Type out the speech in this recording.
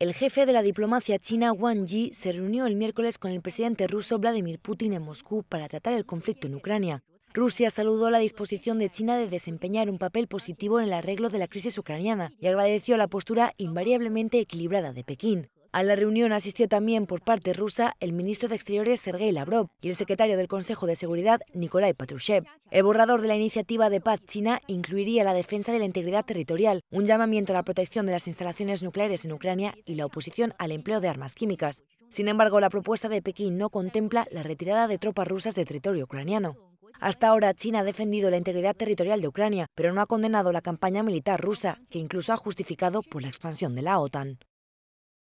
El jefe de la diplomacia china Wang Yi se reunió el miércoles con el presidente ruso Vladimir Putin en Moscú para tratar el conflicto en Ucrania. Rusia saludó la disposición de China de desempeñar un papel positivo en el arreglo de la crisis ucraniana y agradeció la postura invariablemente equilibrada de Pekín. A la reunión asistió también por parte rusa el ministro de Exteriores Sergei Lavrov y el secretario del Consejo de Seguridad Nikolai Patrushev. El borrador de la iniciativa de paz china incluiría la defensa de la integridad territorial, un llamamiento a la protección de las instalaciones nucleares en Ucrania y la oposición al empleo de armas químicas. Sin embargo, la propuesta de Pekín no contempla la retirada de tropas rusas de territorio ucraniano. Hasta ahora, China ha defendido la integridad territorial de Ucrania, pero no ha condenado la campaña militar rusa, que incluso ha justificado por la expansión de la OTAN.